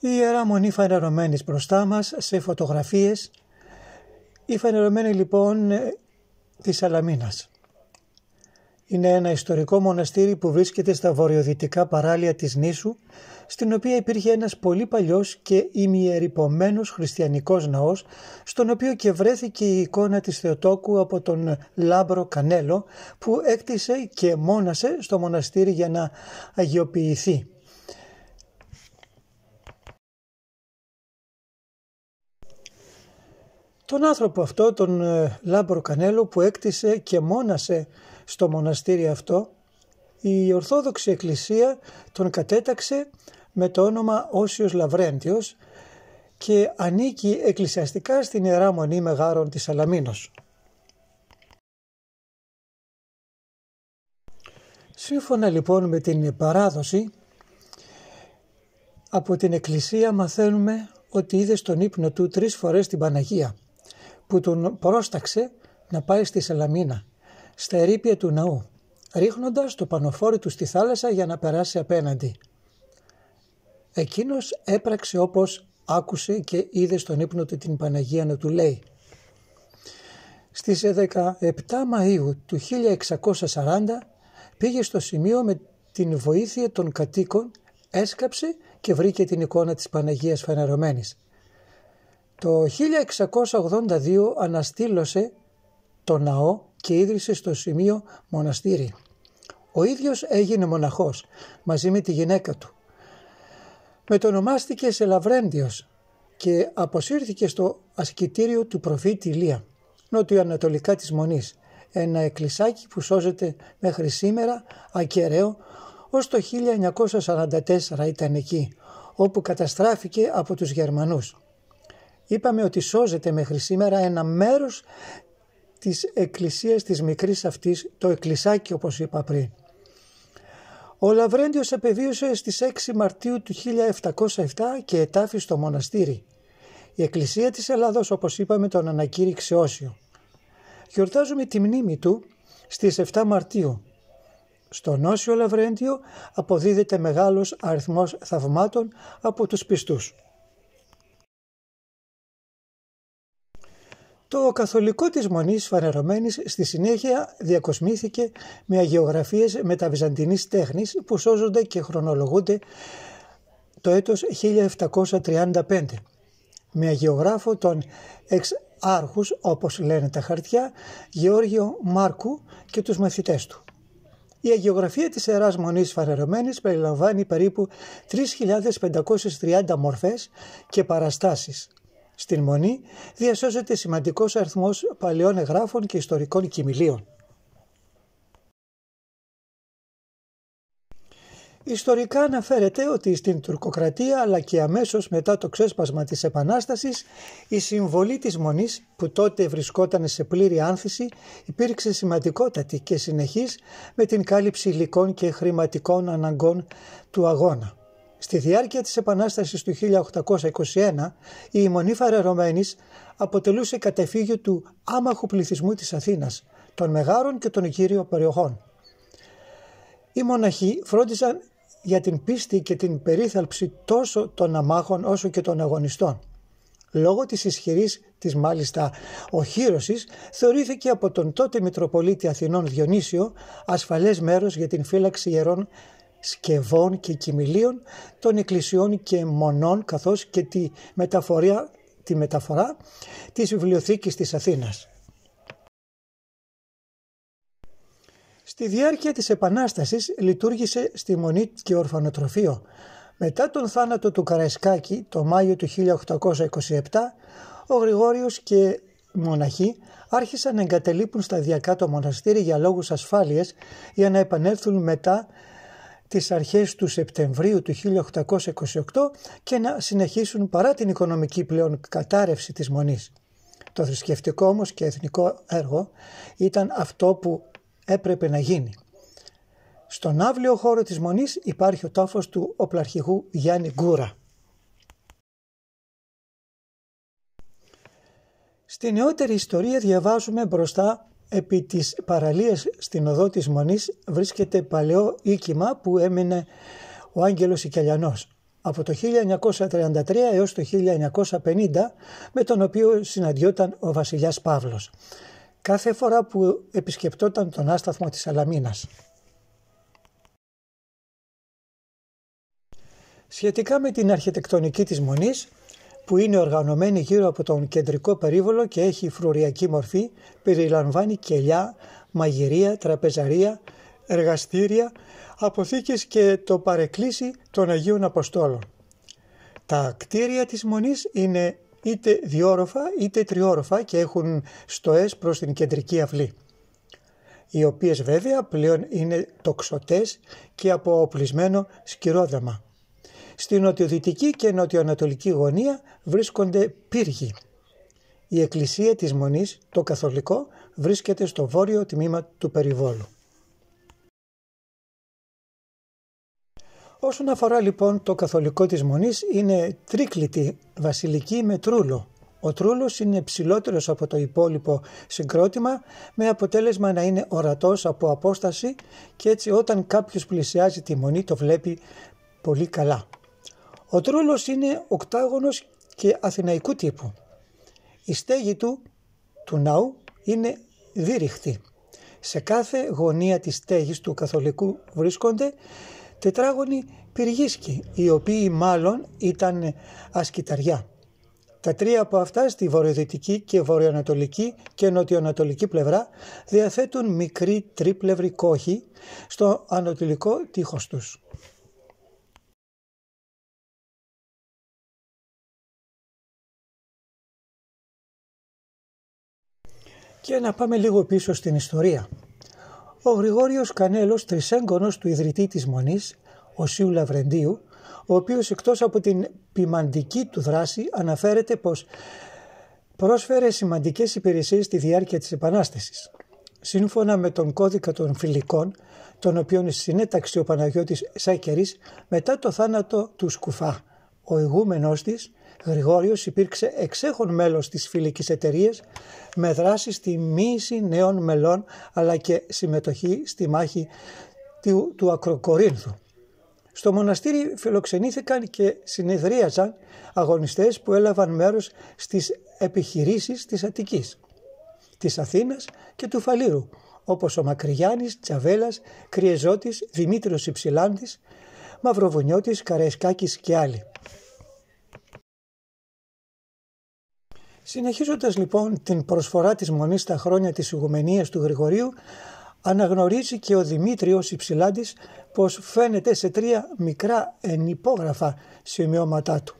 Η Ιερά Μονή φανερωμένης μπροστά μας σε φωτογραφίες, η φανερωμένη λοιπόν ε, της Σαλαμίνας. Είναι ένα ιστορικό μοναστήρι που βρίσκεται στα βορειοδυτικά παράλια της νήσου, στην οποία υπήρχε ένας πολύ παλιός και ημιερυπωμένος χριστιανικός ναός, στον οποίο και βρέθηκε η εικόνα της Θεοτόκου από τον Λάμπρο Κανέλο, που έκτισε και μόνασε στο μοναστήρι για να αγιοποιηθεί. Τον άνθρωπο αυτό, τον ε, Λάμπρο Κανέλο που έκτισε και μόνασε στο μοναστήρι αυτό, η Ορθόδοξη Εκκλησία τον κατέταξε με το όνομα Όσιος Λαβρέντιος και ανήκει εκκλησιαστικά στην Ιερά Μονή Μεγάρων της Αλαμίνος. Σύμφωνα λοιπόν με την παράδοση, από την Εκκλησία μαθαίνουμε ότι είδε στον ύπνο του τρεις φορές την Παναγία – που τον πρόσταξε να πάει στη Σαλαμίνα, στα ερήπια του ναού, ρίχνοντας το πανοφόρι του στη θάλασσα για να περάσει απέναντι. Εκείνος έπραξε όπως άκουσε και είδε στον ύπνο του την Παναγία να του λέει. Στις 17 Μαΐου του 1640 πήγε στο σημείο με την βοήθεια των κατοίκων, έσκαψε και βρήκε την εικόνα της Παναγίας φανερωμένης. Το 1682 αναστήλωσε το ναό και ίδρυσε στο σημείο μοναστήρι. Ο ίδιος έγινε μοναχός μαζί με τη γυναίκα του. Μετονομάστηκε σε Λαβρέντιος και αποσύρθηκε στο ασκητήριο του προφητη λια Ηλία, νότιο-ανατολικά της Μονής, ένα εκκλησάκι που σώζεται μέχρι σήμερα ακεραίο ως το 1944 ήταν εκεί, όπου καταστράφηκε από τους Γερμανούς. Είπαμε ότι σώζεται μέχρι σήμερα ένα μέρος της εκκλησίας της μικρής αυτής, το εκκλησάκι όπως είπα πριν. Ο Λαβρέντιος επεβίωσε στις 6 Μαρτίου του 1707 και ετάφη στο μοναστήρι. Η Εκκλησία της Ελλάδος όπως είπαμε τον ανακήρυξε όσιο. Γιορτάζουμε τη μνήμη του στις 7 Μαρτίου. Στον Όσιο Λαβρέντιο αποδίδεται μεγάλος αριθμός θαυμάτων από τους πιστούς. Το καθολικό της μονής φανερωμένης στη συνέχεια διακοσμήθηκε με αγιογραφίες μεταβυζαντινής τέχνης που σώζονται και χρονολογούνται το έτος 1735 με αγιογράφο των εξ όπως λένε τα χαρτιά Γεώργιο Μάρκου και τους μαθητές του. Η αγιογραφία της Ιεράς Μονής Φανερωμένης περιλαμβάνει περίπου 3.530 μορφές και παραστάσεις στην Μονή διασώζεται σημαντικός αριθμός παλαιών εγγράφων και ιστορικών κοιμηλίων. Ιστορικά αναφέρεται ότι στην τουρκοκρατία αλλά και αμέσως μετά το ξέσπασμα της Επανάστασης η συμβολή της Μονής που τότε βρισκόταν σε πλήρη άνθηση υπήρξε σημαντικότατη και συνεχής με την κάλυψη υλικών και χρηματικών αναγκών του αγώνα. Στη διάρκεια της Επανάστασης του 1821 η μονήφα Φαραρωμένης αποτελούσε κατεφύγιο του άμαχου πληθυσμού της Αθήνας, των μεγάρων και των κύριων περιοχών. Οι μοναχοί φρόντιζαν για την πίστη και την περίθαλψη τόσο των αμάχων όσο και των αγωνιστών. Λόγω της ισχυρής της μάλιστα οχύρωσης θεωρήθηκε από τον τότε Μητροπολίτη Αθηνών Διονύσιο ασφαλές μέρος για την φύλαξη ιερών σκευών και κοιμηλίων των εκκλησιών και μονών καθώς και τη μεταφορία τη μεταφορά της βιβλιοθήκης της Αθήνας. Στη διάρκεια της Επανάστασης λειτουργήσε στη Μονή και Ορφανοτροφείο. Μετά τον θάνατο του Καραϊσκάκη το Μάιο του 1827, ο Γρηγόριος και οι μοναχοί άρχισαν να εγκατελείπουν σταδιακά το μοναστήρι για λόγους ασφάλειας για να επανέλθουν μετά τις αρχές του Σεπτεμβρίου του 1828 και να συνεχίσουν παρά την οικονομική πλέον κατάρρευση της Μονής. Το θρησκευτικό όμως και εθνικό έργο ήταν αυτό που έπρεπε να γίνει. Στον άβλιο χώρο της Μονής υπάρχει ο τάφος του οπλαρχηγού Γιάννη Γκούρα. Στη νεότερη ιστορία διαβάζουμε μπροστά Επί της παραλίας στην οδό της Μονής βρίσκεται παλαιό οίκημα που έμεινε ο Άγγελος Ικελιανός από το 1933 έως το 1950 με τον οποίο συναντιόταν ο βασιλιάς Παύλος κάθε φορά που επισκεπτόταν τον άσταθμο της Αλαμίνας. Σχετικά με την αρχιτεκτονική της Μονής που είναι οργανωμένη γύρω από τον κεντρικό περίβολο και έχει φρουριακή μορφή, περιλαμβάνει κελιά, μαγειρία, τραπεζαρία, εργαστήρια, αποθήκες και το παρεκκλήσι των Αγίων Αποστόλων. Τα κτίρια της Μονής είναι είτε διόροφα είτε τριόροφα και έχουν στοές προς την κεντρική αυλή οι οποίες βέβαια πλέον είναι τοξωτές και από οπλισμένο Στη νοτιοδυτική και νοτιοανατολική γωνία βρίσκονται πύργοι. Η εκκλησία της Μονής, το καθολικό, βρίσκεται στο βόρειο τμήμα του περιβόλου. Όσον αφορά λοιπόν το καθολικό της Μονής, είναι τρίκλητη βασιλική με τρούλο. Ο τρούλος είναι ψηλότερος από το υπόλοιπο συγκρότημα, με αποτέλεσμα να είναι ορατός από απόσταση και έτσι όταν κάποιος πλησιάζει τη Μονή το βλέπει πολύ καλά. Ο τρούλος είναι οκτάγωνος και αθηναϊκού τύπου. Η στέγη του, του ναού, είναι δίριχτη. Σε κάθε γωνία της στέγης του καθολικού βρίσκονται τετράγωνοι πυργίσκοι, οι οποίοι μάλλον ήταν ασκηταριά. Τα τρία από αυτά στη βορειοδυτική και βορειοανατολική και νοτιοανατολική πλευρά διαθέτουν μικρή τρίπλευρη κόχη στο ανατολικό τείχος τους. Και να πάμε λίγο πίσω στην ιστορία. Ο Γρηγόριος Κανέλος, τρισέγγονος του ιδρυτή της Μονής, Σίου Λαβρεντίου, ο οποίος εκτός από την ποιμαντική του δράση αναφέρεται πως πρόσφερε σημαντικές υπηρεσίες στη διάρκεια της Επανάστασης. Σύμφωνα με τον κώδικα των φιλικών, τον οποίον συνέταξε ο Παναγιώτης Σάκερης μετά το θάνατο του Σκουφά, ο ηγούμενός της Γρηγόριος υπήρξε εξέχον μέλος της φιλικής εταιρείας με δράση στη μίση νέων μελών αλλά και συμμετοχή στη μάχη του, του Ακροκορίνθου. Στο μοναστήρι φιλοξενήθηκαν και συνεδρίαζαν αγωνιστές που έλαβαν μέρος στις επιχειρήσεις της Αττικής, της Αθήνας και του Φαλήρου, όπως ο Μακριγιάννης, Τσαβέλας, Κριεζώτης, Δημήτριος Υψηλάντης, Μαυροβουνιώτης, Καραϊσκάκης και άλλοι. Συνεχίζοντας λοιπόν την προσφορά της Μονής στα χρόνια της Ιγουμενίας του Γρηγορίου, αναγνωρίζει και ο Δημήτριος Υψηλάντης πως φαίνεται σε τρία μικρά ενυπόγραφα σημειώματά του.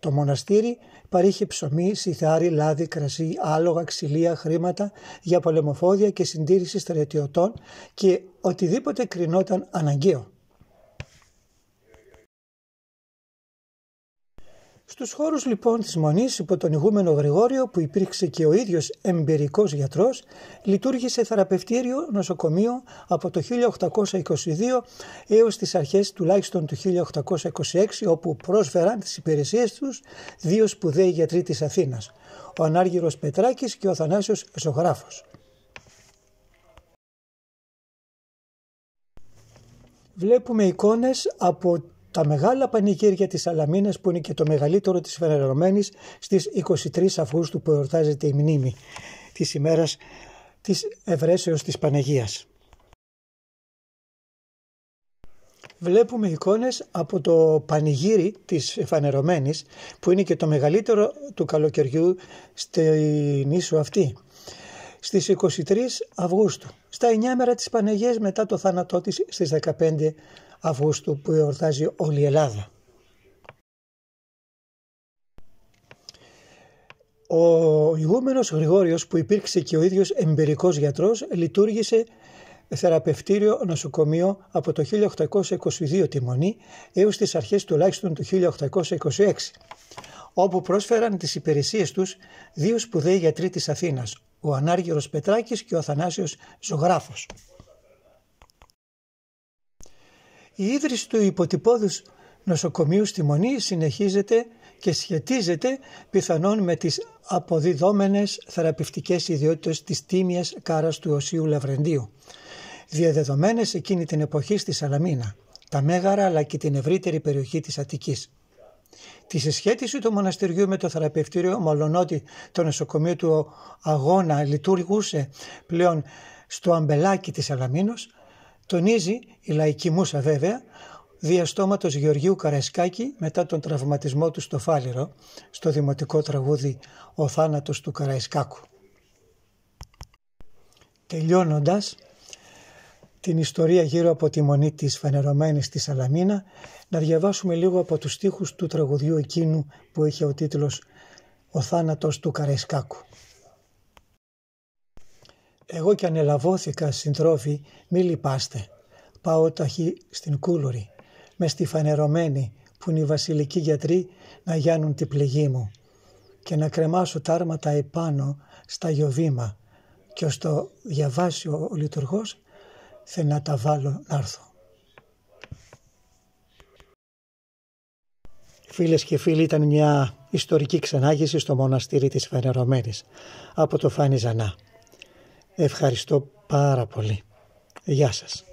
Το μοναστήρι παρήχε ψωμί, σιθάρι, λάδι, κρασί, άλογα, ξυλία, χρήματα για πολεμοφόδια και συντήρηση στρατιωτών και οτιδήποτε κρινόταν αναγκαίο. Στους χώρους λοιπόν της Μονής υπό τον ηγούμενο Γρηγόριο που υπήρξε και ο ίδιος εμπειρικός γιατρός λειτουργήσε θεραπευτήριο νοσοκομείο από το 1822 έως τις αρχές τουλάχιστον του 1826 όπου πρόσφεραν τις υπηρεσίες τους δύο σπουδαίοι γιατροί της Αθήνας, ο Ανάργυρος Πετράκης και ο Θανάσιος Ζωγράφος. Βλέπουμε εικόνες από τα μεγάλα πανηγύρια της Αλαμίνας που είναι και το μεγαλύτερο της Φενερωμένης στις 23 Αυγούστου που εορτάζεται η μνήμη της ημέρας της Ευρέσεως της Παναγίας. Βλέπουμε εικόνες από το πανηγύρι της Φανερωμένης που είναι και το μεγαλύτερο του καλοκαιριού στην ίσο αυτή στις 23 Αυγούστου, στα 9 μέρα της Πανεγίας μετά το θάνατό της στις 15 Αυγούστου που εορτάζει όλη η Ελλάδα. Ο ηγούμενος Γρηγόριος που υπήρξε και ο ίδιος εμπειρικός γιατρός λειτουργήσε θεραπευτήριο νοσοκομείο από το 1822 τη Μονή έως τις αρχές τουλάχιστον του 1826 όπου πρόσφεραν τις υπηρεσίες τους δύο σπουδαίοι γιατροί της Αθήνας, ο Ανάργυρος Πετράκης και ο Αθανάσιος Ζωγράφος. Η ίδρυση του υποτυπώδους νοσοκομείου στη Μονή συνεχίζεται και σχετίζεται πιθανόν με τις αποδιδόμενες θεραπευτικές ιδιότητες της τίμιας κάρας του Οσίου Λαβρεντίου, διαδεδομένες εκείνη την εποχή στη Σαλαμίνα, τα Μέγαρα αλλά και την ευρύτερη περιοχή της Αττικής. Τη συσχέτιση του μοναστηριού με το θεραπευτήριο, μολονότι το νοσοκομείο του Αγώνα λειτουργούσε πλέον στο αμπελάκι της Αλαμίνος, Τονίζει η λαϊκή μουσα βέβαια διαστόματος Γεωργίου Καραϊσκάκη μετά τον τραυματισμό του στο Φάληρο στο δημοτικό τραγούδι «Ο θάνατος του Καραϊσκάκου». Τελειώνοντας την ιστορία γύρω από τη μονή της φανερωμένης της Αλαμίνα να διαβάσουμε λίγο από τους στίχους του τραγουδιού εκείνου που είχε ο τίτλος «Ο θάνατος του Καραϊσκάκου». Εγώ κι ανελαβώθηκα συντρόφι, μη λυπάστε. Πάω ταχύ στην κούλουρη, με στη φανερωμένη που είναι οι βασιλικοί γιατροί να γιάνουν την πληγή μου και να κρεμάσω τα άρματα επάνω στα γιοβήμα και ως το διαβάσει ο λειτουργός θε να τα βάλω να έρθω. Φίλες και φίλοι ήταν μια ιστορική ξενάγηση στο μοναστήρι της Φανερωμένης από το Φάνη Ευχαριστώ πάρα πολύ. Γεια σας.